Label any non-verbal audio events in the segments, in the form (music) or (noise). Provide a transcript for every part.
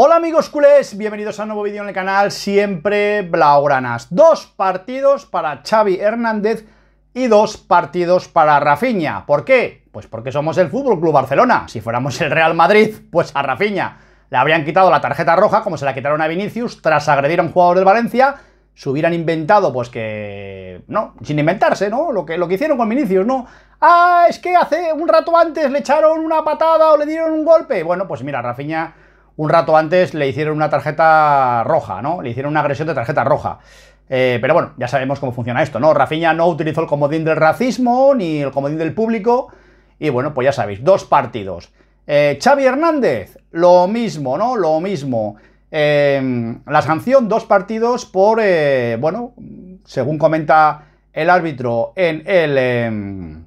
Hola amigos culés, bienvenidos a un nuevo vídeo en el canal, siempre blaugranas. Dos partidos para Xavi Hernández y dos partidos para Rafinha. ¿Por qué? Pues porque somos el FC Club Barcelona. Si fuéramos el Real Madrid, pues a Rafiña. le habrían quitado la tarjeta roja, como se la quitaron a Vinicius tras agredir a un jugador del Valencia. Se hubieran inventado, pues que... No, sin inventarse, ¿no? Lo que, lo que hicieron con Vinicius, ¿no? Ah, es que hace un rato antes le echaron una patada o le dieron un golpe. Bueno, pues mira, Rafiña un rato antes le hicieron una tarjeta roja, ¿no? Le hicieron una agresión de tarjeta roja. Eh, pero bueno, ya sabemos cómo funciona esto, ¿no? Rafinha no utilizó el comodín del racismo ni el comodín del público. Y bueno, pues ya sabéis, dos partidos. Eh, Xavi Hernández, lo mismo, ¿no? Lo mismo. Em, la sanción, dos partidos por, eh, bueno, según comenta el árbitro en el, em,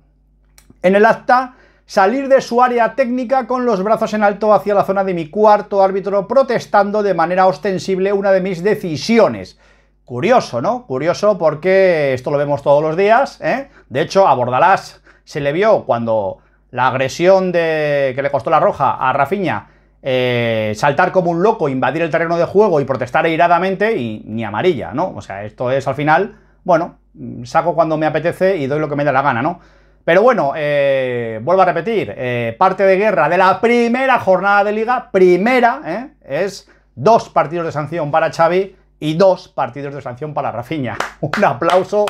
en el acta, salir de su área técnica con los brazos en alto hacia la zona de mi cuarto árbitro, protestando de manera ostensible una de mis decisiones. Curioso, ¿no? Curioso porque esto lo vemos todos los días, ¿eh? De hecho, a Bordalás se le vio cuando la agresión de... que le costó la roja a Rafiña eh, saltar como un loco, invadir el terreno de juego y protestar airadamente y ni amarilla, ¿no? O sea, esto es al final, bueno, saco cuando me apetece y doy lo que me da la gana, ¿no? Pero bueno, eh, vuelvo a repetir, eh, parte de guerra de la primera jornada de liga, primera, eh, es dos partidos de sanción para Xavi y dos partidos de sanción para Rafinha. (laughs) Un aplauso,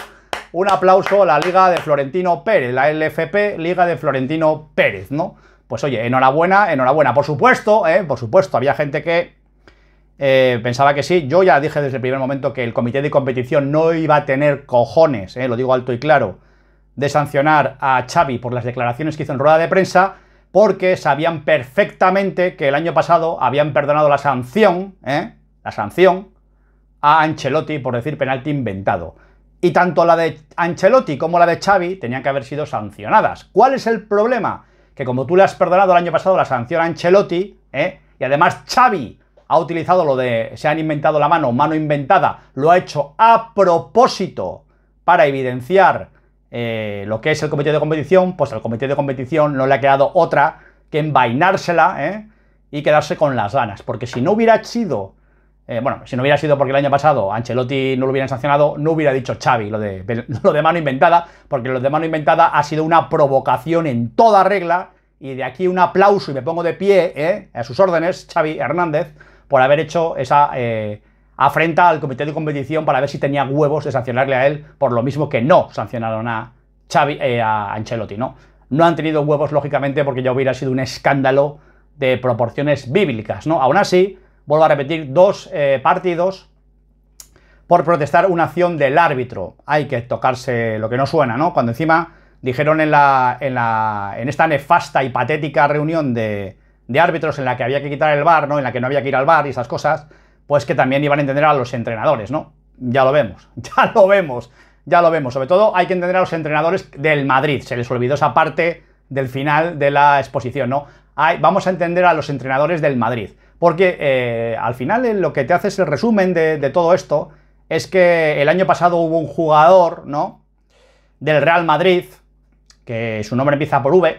un aplauso a la Liga de Florentino Pérez, la LFP Liga de Florentino Pérez, ¿no? Pues oye, enhorabuena, enhorabuena. Por supuesto, por supuesto, había gente que pensaba que sí. Yo ya dije desde el primer momento que el comité de competición no iba a tener cojones, lo digo alto y claro, de sancionar a Xavi por las declaraciones que hizo en rueda de prensa, porque sabían perfectamente que el año pasado habían perdonado la sanción, ¿eh? la sanción, a Ancelotti por decir penalti inventado. Y tanto la de Ancelotti como la de Xavi tenían que haber sido sancionadas. ¿Cuál es el problema? Que como tú le has perdonado el año pasado la sanción a Ancelotti, ¿eh? y además Xavi ha utilizado lo de se han inventado la mano, mano inventada, lo ha hecho a propósito para evidenciar eh, lo que es el comité de competición, pues al comité de competición no le ha quedado otra que envainársela ¿eh? y quedarse con las ganas. Porque si no hubiera sido, eh, bueno, si no hubiera sido porque el año pasado Ancelotti no lo hubieran sancionado, no hubiera dicho Xavi lo de, (laughs) lo de mano inventada, porque lo de mano inventada ha sido una provocación en toda regla. Y de aquí un aplauso y me pongo de pie a sus órdenes, Xavi Hernández, por haber hecho esa afrenta al comité de competición para ver si tenía huevos de sancionarle a él por lo mismo que no sancionaron a, Xavi, eh, a Ancelotti, ¿no? No han tenido huevos, lógicamente, porque ya hubiera sido un escándalo de proporciones bíblicas, ¿no? Aún así, vuelvo a repetir, dos eh, partidos por protestar una acción del árbitro. Hay que tocarse lo que no suena, ¿no? Cuando encima dijeron en, la, en, esta nefasta y patética reunión de, de árbitros en la que había que quitar el bar, ¿no? En la que no había que ir al bar y esas cosas, pues que también iban a entender a los entrenadores, ¿no? Ya lo vemos, (laughs) ya lo vemos, ya lo vemos. Sobre todo hay que entender a los entrenadores del Madrid, se les olvidó esa parte del final de la exposición, ¿no? vamos a entender a los entrenadores del Madrid, porque eh, al final eh, lo que te hace es el resumen de, de todo esto, es que el año pasado hubo un jugador, ¿no? Del Real Madrid, que su nombre empieza por V,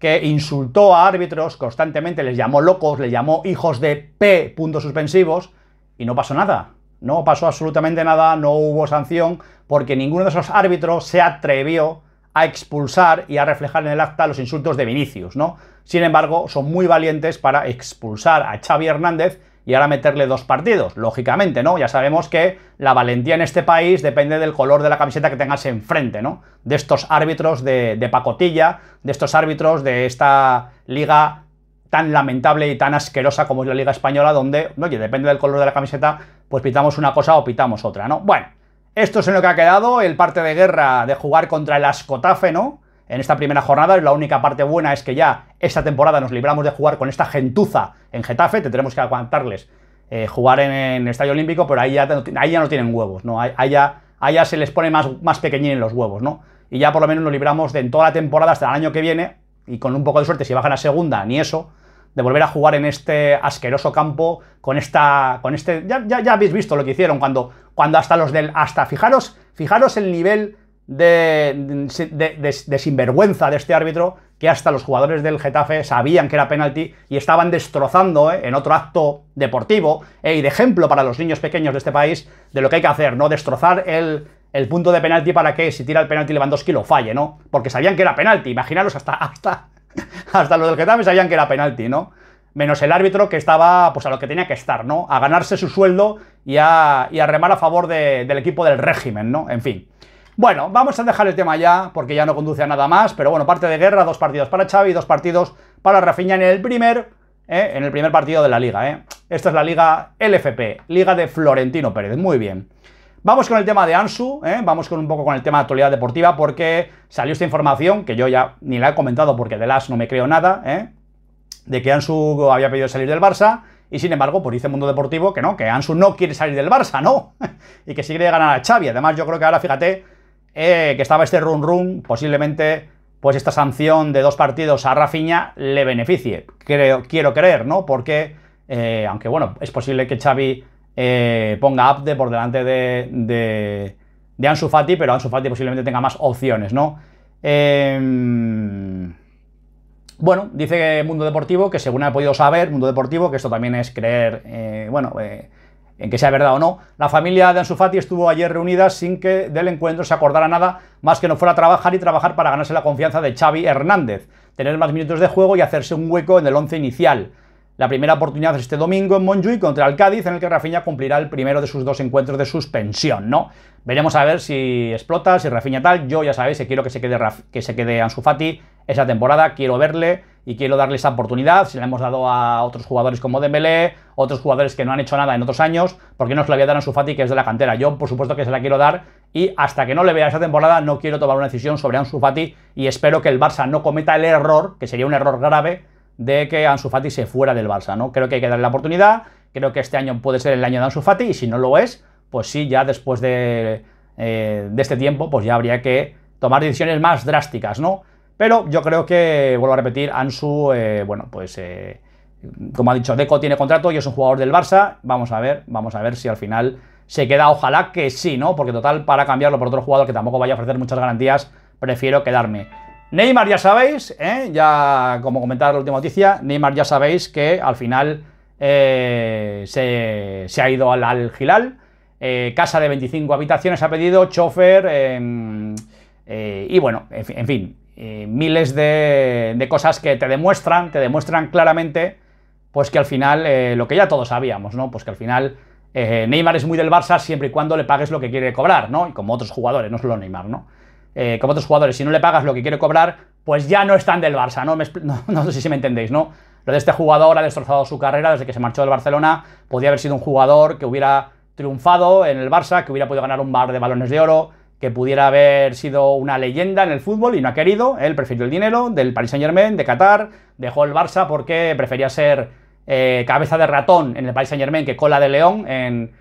que insultó a árbitros constantemente, les llamó locos, les llamó hijos de P puntos suspensivos, y no pasó nada. No pasó absolutamente nada, no hubo sanción, porque ninguno de esos árbitros se atrevió a expulsar y a reflejar en el acta los insultos de Vinicius, ¿no? Sin embargo, son muy valientes para expulsar a Xavi Hernández y ahora meterle dos partidos. Lógicamente, ¿no? Ya sabemos que la valentía en este país depende del color de la camiseta que tengas enfrente, ¿no? De estos árbitros de, pacotilla, de estos árbitros de esta liga tan lamentable y tan asquerosa como es la Liga Española, donde, oye, depende del color de la camiseta, pues pitamos una cosa o pitamos otra, ¿no? Bueno, esto es en lo que ha quedado, el parte de guerra de jugar contra el Ascotafe, ¿no? en esta primera jornada. La única parte buena es que ya esta temporada nos libramos de jugar con esta gentuza en Getafe, tendremos que aguantarles eh, jugar en, el Estadio Olímpico, pero ahí ya, ya no tienen huevos, ¿no? Ahí, ya, se les pone más, más pequeñín en los huevos, ¿no? Y ya por lo menos nos libramos de en toda la temporada hasta el año que viene, y con un poco de suerte, si bajan a segunda, ni eso, de volver a jugar en este asqueroso campo con esta con este ya, ya, ya habéis visto lo que hicieron cuando cuando hasta los del hasta fijaros fijaros el nivel de, sinvergüenza de este árbitro que hasta los jugadores del Getafe sabían que era penalti y estaban destrozando eh, en otro acto deportivo eh, y de ejemplo para los niños pequeños de este país de lo que hay que hacer, ¿no? Destrozar el, punto de penalti para que si tira el penalti Lewandowski lo falle, ¿no? Porque sabían que era penalti, imaginaros, hasta, hasta, hasta los del Getafe sabían que era penalti, ¿no? Menos el árbitro que estaba pues a lo que tenía que estar, ¿no? A ganarse su sueldo y a, y a remar a favor del equipo del régimen, ¿no? En fin. Bueno, vamos a dejar el tema ya, porque ya no conduce a nada más, pero bueno, parte de guerra, dos partidos para Xavi, dos partidos para Rafinha en el primer, eh, en el primer partido de la Liga. Eh. Esta es la Liga LFP, Liga de Florentino Pérez, muy bien. Vamos con el tema de Ansu, eh, vamos con un poco con el tema de actualidad deportiva, porque salió esta información, que yo ya ni la he comentado porque de las no me creo nada, ¿eh? de que Ansu había pedido salir del Barça, y sin embargo, por pues dice Mundo Deportivo que no, que Ansu no quiere salir del Barça, ¿no? (laughs) y que sigue quiere ganar a Xavi. Además, yo creo que ahora, fíjate, eh, que estaba este run run, posiblemente pues esta sanción de dos partidos a Rafinha le beneficie. Creo, quiero creer, ¿no? Porque, eh, aunque bueno, es posible que Xavi eh, ponga Abde por delante de, de, Ansu Fati, pero Ansu Fati posiblemente tenga más opciones, ¿no? Em, bueno, dice Mundo Deportivo que según ha podido saber, Mundo Deportivo, que esto también es creer, bueno, en que sea verdad o no, la familia de Ansu estuvo ayer reunida sin que del encuentro se acordara nada más que no fuera a trabajar y trabajar para ganarse la confianza de Xavi Hernández, tener más minutos de juego y hacerse un hueco en el once inicial. La primera oportunidad es este domingo en monjuy contra el Cádiz, en el que Rafinha cumplirá el primero de sus dos encuentros de suspensión, ¿no? Veremos a ver si explota, si Rafinha tal. Yo ya sabéis que quiero que se quede, Ansufati que se quede Fati esa temporada, quiero verle y quiero darle esa oportunidad, si la hemos dado a otros jugadores como Dembélé, otros jugadores que no han hecho nada en otros años, ¿por qué no se la voy a dar a Sufati que es de la cantera? Yo, por supuesto que se la quiero dar y hasta que no le vea esa temporada no quiero tomar una decisión sobre Ansu Fati y espero que el Barça no cometa el error, que sería un error grave, de que Ansu Fati se fuera del Barça, ¿no? Creo que hay que darle la oportunidad, creo que este año puede ser el año de Ansu Fati y si no lo es, pues sí, ya después de, eh, de este tiempo, pues ya habría que tomar decisiones más drásticas, ¿no? Pero yo creo que, vuelvo a repetir, Ansu, eh, bueno, pues eh, como ha dicho, Deco tiene contrato y es un jugador del Barça. Vamos a ver, vamos a ver si al final se queda. Ojalá que sí, ¿no? Porque total, para cambiarlo por otro jugador que tampoco vaya a ofrecer muchas garantías, prefiero quedarme. Neymar, ya sabéis, ¿eh? ya como comentaba la última noticia, Neymar ya sabéis que al final eh, se, ha ido al, al Gilal. casa de 25 habitaciones ha pedido, chofer, em, y bueno, en fin eh, miles de, cosas que te demuestran, te demuestran claramente, pues que al final, eh, lo que ya todos sabíamos, ¿no? Pues que al final eh, Neymar es muy del Barça siempre y cuando le pagues lo que quiere cobrar, ¿no? Y como otros jugadores, no solo Neymar, ¿no? como otros jugadores, si no le pagas lo que quiere cobrar, pues ya no están del Barça, ¿no? (laughs) no, no sé si me entendéis, ¿no? Lo de este jugador ha destrozado su carrera desde que se marchó del Barcelona, podría haber sido un jugador que hubiera triunfado en el Barça, que hubiera podido ganar un bar de balones de oro, que pudiera haber sido una leyenda en el fútbol y no ha querido. Él prefirió el dinero del Paris Saint Germain, de Qatar, dejó el Barça porque prefería ser eh, cabeza de ratón en el Paris Saint Germain que cola de león en,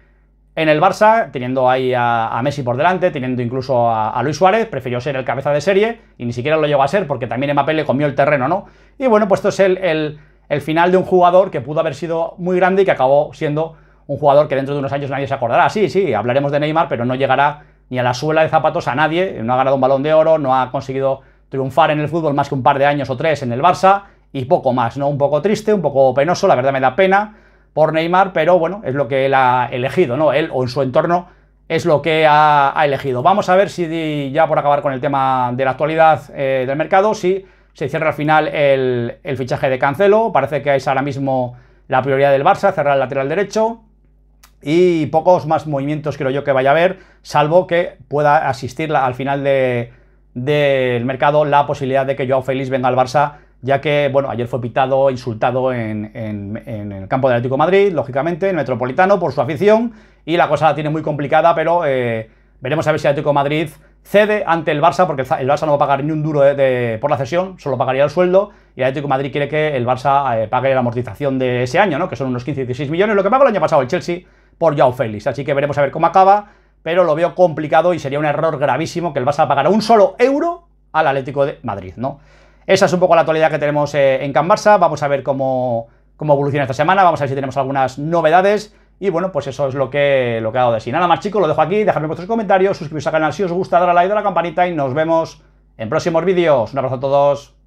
el Barça, teniendo ahí a, Messi por delante, teniendo incluso a, Luis Suárez, prefirió ser el cabeza de serie y ni siquiera lo llegó a ser porque también Mbappé le comió el terreno, ¿no? Y bueno, pues esto es el final de un jugador que pudo haber sido muy grande y que acabó siendo un jugador que dentro de unos años nadie se acordará. Ah, sí, sí, hablaremos de Neymar, pero no llegará ni a la suela de zapatos a nadie, no ha ganado un balón de oro, no ha conseguido triunfar en el fútbol más que un par de años o tres en el Barça y poco más, ¿no? Un poco triste, un poco penoso, la verdad me da pena por Neymar, pero bueno, es lo que él ha elegido, ¿no? Él o en su entorno es lo que ha, elegido. Vamos a ver si ya por acabar con el tema de la actualidad eh, del mercado, si se cierra al final el, el fichaje de Cancelo, parece que es ahora mismo la prioridad del Barça, cerrar el lateral derecho, y pocos más movimientos creo yo que vaya a haber, salvo que pueda asistir al final del mercado la posibilidad de que Joao Félix venga al Barça, ya que, bueno, ayer fue pitado, insultado en, el campo del Atlético de Madrid, lógicamente, en Metropolitano, por su afición, y la cosa la tiene muy complicada, pero eh, veremos a ver si el Atlético Madrid cede ante el Barça, porque el Barça no va a pagar ni un duro por la cesión, solo pagaría el sueldo, y el Atlético de Madrid quiere que el Barça eh, pague la amortización de ese año, ¿no? que son unos 15-16 millones, lo que pagó el año pasado el Chelsea, por Joao Félix. Así que veremos a ver cómo acaba, pero lo veo complicado y sería un error gravísimo que el Barça pagara un solo euro al Atlético de Madrid, ¿no? Esa es un poco la actualidad que tenemos eh, en Can Barça. Vamos a ver cómo, evoluciona esta semana, vamos a ver si tenemos algunas novedades. Y bueno, pues eso es lo que, lo que ha de sí. Nada más, chicos, lo dejo aquí. Dejadme vuestros comentarios, suscribiros al canal si os gusta, dar a like, a la campanita y nos vemos en próximos vídeos. Un abrazo a todos.